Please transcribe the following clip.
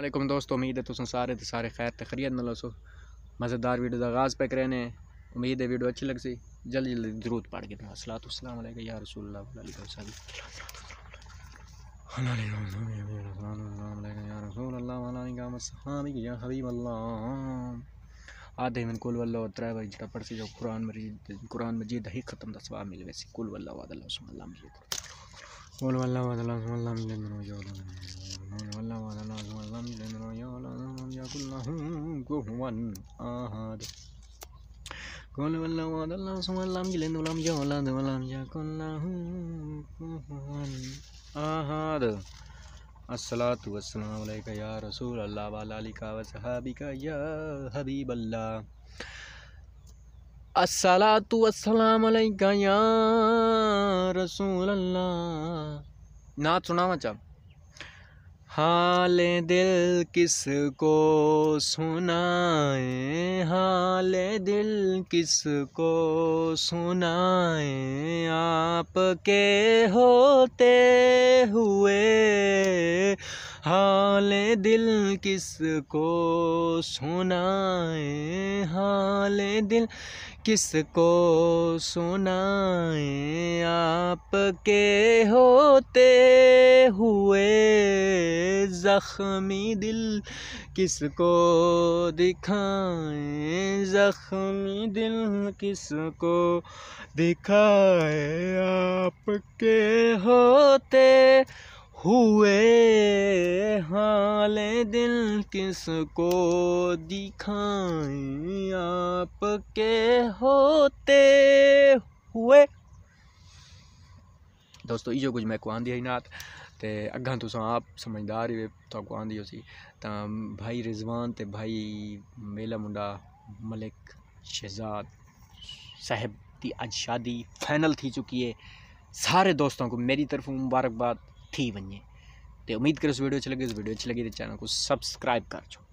वालेकुम दोस्तों उम्मीद है तुम सारे तो सारे खैर तखरीत ना सो मज़ेदार वीडियो का आगाज़ पे रहने उम्मीद है वीडियो अच्छी लगती सी जल्दी जल्दी जरूरत पड़ गई असलात असलम या रसूल आधे मिन कुल वल्ला और त्रै बजे जरा से जो कुरान मजीद कुरान मजीद ही ख़त्म था सवाब मिले वैसे कुल वल्ला वाद अल्लाह वादल अल्लाह मिले कुल वल्ला वाद अल्लाह वादल उसमल्ला मिले huwan ahad قل والله وعد الله ثم لم يلد ولم يولد ولم يكن له كفوا احد الصلاة والسلام عليك يا رسول الله وعلى آلك وصحابك يا حبيب الله الصلاة والسلام عليك या रसूल अल्लाह नात सुनावा चाह हाल दिल किसको सुनाए हाल दिल किसको सुनाए आपके होते हुए हाल दिल किसको सुनाए हाल दिल किसको सुनाए आपके होते हुए ज़ख्मी दिल किसको दिखाए ज़ख्मी दिल किसको दिखाए आपके होते हुए हाल दिल किसको दिखाए आपके होते हुए दोस्तों इो कुछ मैं कोन आई नाथ तो अगर तुस आप समझदार हुए तव्हांखे आंदी हुयोसीं भाई रिज़वान तो भाई मेला मुंडा मलिक शहजाद साहब की अज शादी फाइनल थी चुकी है सारे दोस्तों को मेरी तरफ मुबारकबाद थी वञे तो उम्मीद करो इस वीडियो अच्छी लगी इस वीडियो अच्छी लगी तो चैनल को सब्सक्राइब कर चुके